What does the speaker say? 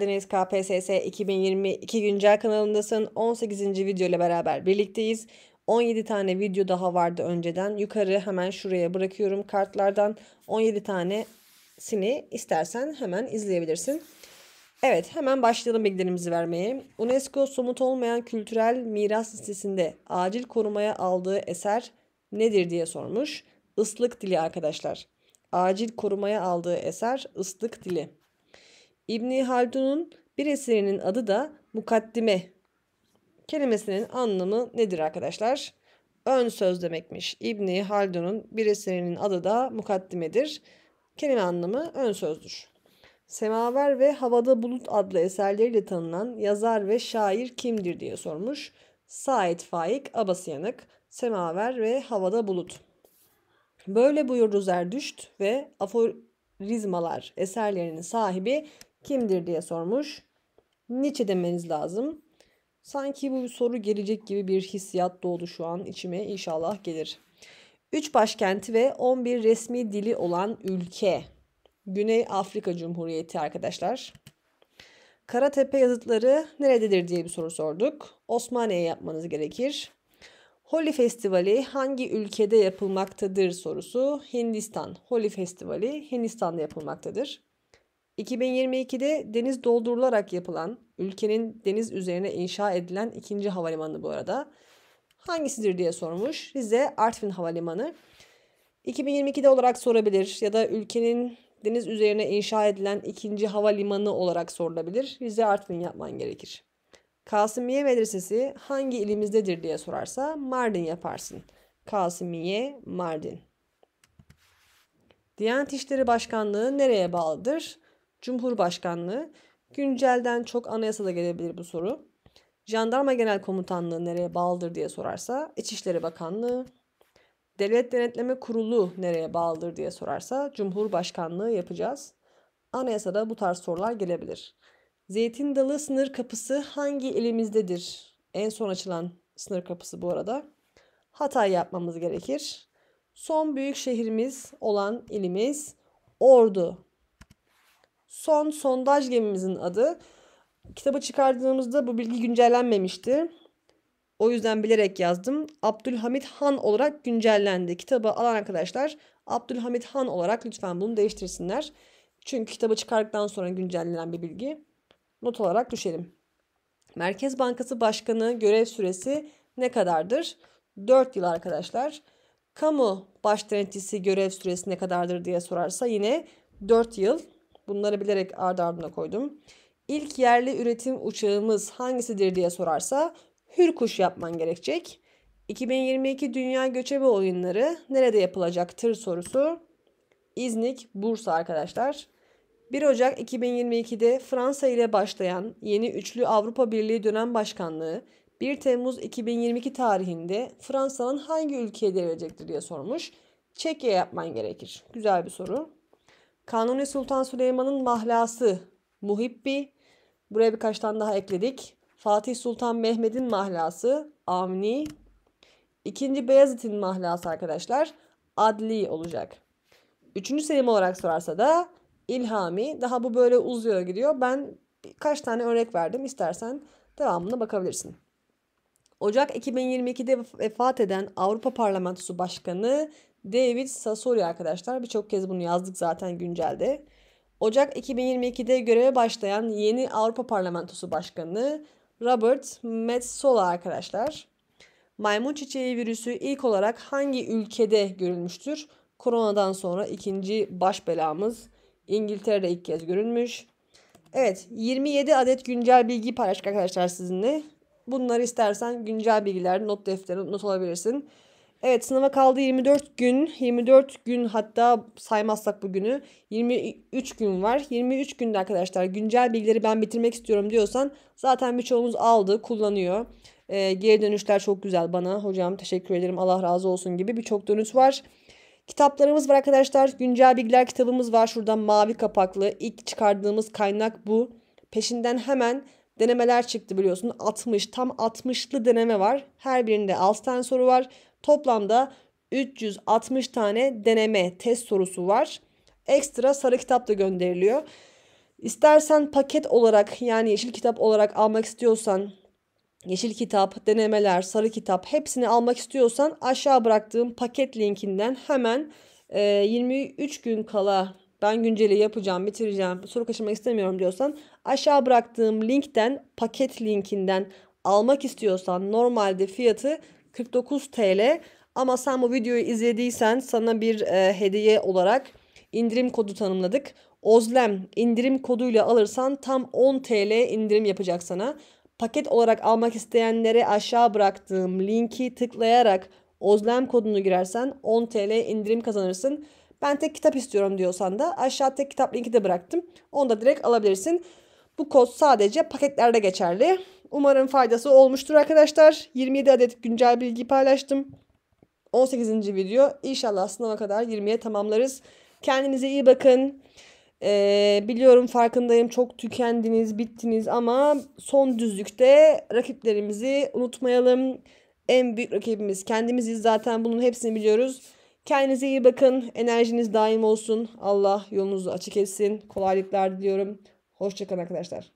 geldiniz. KPSS 2022 güncel kanalındasın. 18. video ile beraber birlikteyiz. 17 tane video daha vardı önceden. Yukarı hemen şuraya bırakıyorum kartlardan. 17 tanesini istersen hemen izleyebilirsin. Evet hemen başlayalım bilgilerimizi vermeye. UNESCO somut olmayan kültürel miras listesinde acil korumaya aldığı eser nedir diye sormuş. Islık dili arkadaşlar. Acil korumaya aldığı eser ıslık dili. İbni Haldun'un bir eserinin adı da mukaddime. Kelimesinin anlamı nedir arkadaşlar? Ön söz demekmiş. İbni Haldun'un bir eserinin adı da mukaddimedir. Kelime anlamı ön sözdür. Semaver ve Havada Bulut adlı eserleriyle tanınan yazar ve şair kimdir diye sormuş. Said Faik Abasıyanık, Semaver ve Havada Bulut. Böyle buyurdu Zerdüşt ve Aforizmalar eserlerinin sahibi kimdir diye sormuş. Nietzsche demeniz lazım. Sanki bu bir soru gelecek gibi bir hissiyat doğdu şu an içime inşallah gelir. 3 başkenti ve 11 resmi dili olan ülke. Güney Afrika Cumhuriyeti arkadaşlar. Karatepe yazıtları nerededir diye bir soru sorduk. Osmaniye yapmanız gerekir. Holi Festivali hangi ülkede yapılmaktadır sorusu Hindistan. Holi Festivali Hindistan'da yapılmaktadır. 2022'de deniz doldurularak yapılan, ülkenin deniz üzerine inşa edilen ikinci havalimanı bu arada. Hangisidir diye sormuş. Rize Artvin Havalimanı. 2022'de olarak sorabilir ya da ülkenin deniz üzerine inşa edilen ikinci havalimanı olarak sorulabilir. Rize Artvin yapman gerekir. Kasımiye Medresesi hangi ilimizdedir diye sorarsa Mardin yaparsın. Kasımiye Mardin. Diyanet İşleri Başkanlığı nereye bağlıdır? Cumhurbaşkanlığı. Güncelden çok anayasada gelebilir bu soru. Jandarma Genel Komutanlığı nereye bağlıdır diye sorarsa İçişleri Bakanlığı. Devlet Denetleme Kurulu nereye bağlıdır diye sorarsa Cumhurbaşkanlığı yapacağız. Anayasada bu tarz sorular gelebilir. Zeytin Dalı sınır kapısı hangi ilimizdedir? En son açılan sınır kapısı bu arada. Hatay yapmamız gerekir. Son büyük şehrimiz olan ilimiz Ordu Son sondaj gemimizin adı. Kitabı çıkardığımızda bu bilgi güncellenmemişti. O yüzden bilerek yazdım. Abdülhamit Han olarak güncellendi. Kitabı alan arkadaşlar Abdülhamit Han olarak lütfen bunu değiştirsinler. Çünkü kitabı çıkardıktan sonra güncellenen bir bilgi. Not olarak düşelim. Merkez Bankası Başkanı görev süresi ne kadardır? 4 yıl arkadaşlar. Kamu baş denetçisi görev süresi ne kadardır diye sorarsa yine 4 yıl. Bunları bilerek ardı ardına koydum. İlk yerli üretim uçağımız hangisidir diye sorarsa Hürkuş yapman gerekecek. 2022 Dünya Göçebe Oyunları nerede yapılacaktır sorusu. İznik, Bursa arkadaşlar. 1 Ocak 2022'de Fransa ile başlayan yeni üçlü Avrupa Birliği dönem başkanlığı 1 Temmuz 2022 tarihinde Fransa'nın hangi ülkeye devrilecektir diye sormuş. Çekya yapman gerekir. Güzel bir soru. Kanuni Sultan Süleyman'ın mahlası Muhibbi. Buraya birkaç tane daha ekledik. Fatih Sultan Mehmet'in mahlası Avni. İkinci Beyazıt'in mahlası arkadaşlar Adli olacak. Üçüncü Selim olarak sorarsa da İlhami. Daha bu böyle uzuyor gidiyor. Ben birkaç tane örnek verdim. İstersen devamına bakabilirsin. Ocak 2022'de vefat eden Avrupa Parlamentosu Başkanı David Sassoli arkadaşlar. Birçok kez bunu yazdık zaten güncelde. Ocak 2022'de göreve başlayan yeni Avrupa Parlamentosu Başkanı Robert Metsola arkadaşlar. Maymun çiçeği virüsü ilk olarak hangi ülkede görülmüştür? Koronadan sonra ikinci baş belamız İngiltere'de ilk kez görülmüş. Evet 27 adet güncel bilgi paylaştık arkadaşlar sizinle. Bunları istersen güncel bilgiler not defterine not alabilirsin. Evet sınava kaldı 24 gün. 24 gün hatta saymazsak bugünü 23 gün var. 23 günde arkadaşlar güncel bilgileri ben bitirmek istiyorum diyorsan zaten birçoğumuz aldı kullanıyor. Ee, geri dönüşler çok güzel bana. Hocam teşekkür ederim Allah razı olsun gibi birçok dönüş var. Kitaplarımız var arkadaşlar. Güncel bilgiler kitabımız var. Şurada mavi kapaklı. ilk çıkardığımız kaynak bu. Peşinden hemen denemeler çıktı biliyorsun. 60 tam 60'lı deneme var. Her birinde 6 tane soru var. Toplamda 360 tane deneme test sorusu var. Ekstra sarı kitap da gönderiliyor. İstersen paket olarak yani yeşil kitap olarak almak istiyorsan yeşil kitap, denemeler, sarı kitap hepsini almak istiyorsan aşağı bıraktığım paket linkinden hemen e, 23 gün kala ben günceli yapacağım, bitireceğim, soru kaçırmak istemiyorum diyorsan aşağı bıraktığım linkten, paket linkinden almak istiyorsan normalde fiyatı 49 TL ama sen bu videoyu izlediysen sana bir e, hediye olarak indirim kodu tanımladık. Ozlem indirim koduyla alırsan tam 10 TL indirim yapacak sana. Paket olarak almak isteyenlere aşağı bıraktığım linki tıklayarak Ozlem kodunu girersen 10 TL indirim kazanırsın. Ben tek kitap istiyorum diyorsan da aşağı tek kitap linki de bıraktım. Onu da direkt alabilirsin. Bu kod sadece paketlerde geçerli. Umarım faydası olmuştur arkadaşlar. 27 adet güncel bilgi paylaştım. 18. video inşallah sınava kadar 20'ye tamamlarız. Kendinize iyi bakın. Ee, biliyorum farkındayım çok tükendiniz, bittiniz ama son düzlükte rakiplerimizi unutmayalım. En büyük rakibimiz kendimiziz zaten bunun hepsini biliyoruz. Kendinize iyi bakın. Enerjiniz daim olsun. Allah yolunuzu açık etsin. Kolaylıklar diliyorum. Hoşçakalın arkadaşlar.